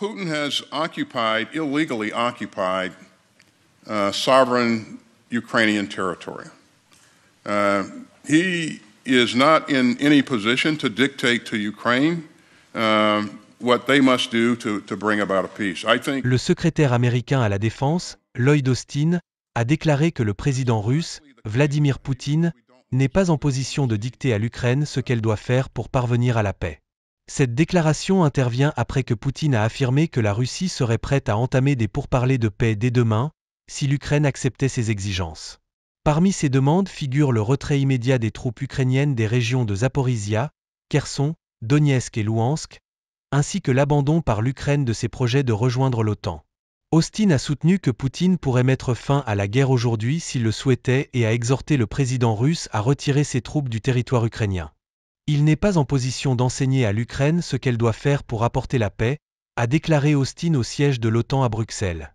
Putin has occupied, illegally occupied, uh, sovereign Ukrainian territory. Uh, he is not in any position to dictate to Ukraine. Um, what they must do to, to bring about a peace. Le secrétaire américain à la Défense, Lloyd Austin, a déclaré que le président russe, Vladimir Poutine, n'est pas en position de dicter à l'Ukraine ce qu'elle doit faire pour parvenir à la paix. Cette déclaration intervient après que Poutine a affirmé que la Russie serait prête à entamer des pourparlers de paix dès demain, si l'Ukraine acceptait ses exigences. Parmi ces demandes figurent le retrait immédiat des troupes ukrainiennes des régions de Zaporizhia, Kherson, Donetsk et Louhansk, ainsi que l'abandon par l'Ukraine de ses projets de rejoindre l'OTAN. Austin a soutenu que Poutine pourrait mettre fin à la guerre aujourd'hui s'il le souhaitait et a exhorté le président russe à retirer ses troupes du territoire ukrainien. Il n'est pas en position d'enseigner à l'Ukraine ce qu'elle doit faire pour apporter la paix, a déclaré Austin au siège de l'OTAN à Bruxelles.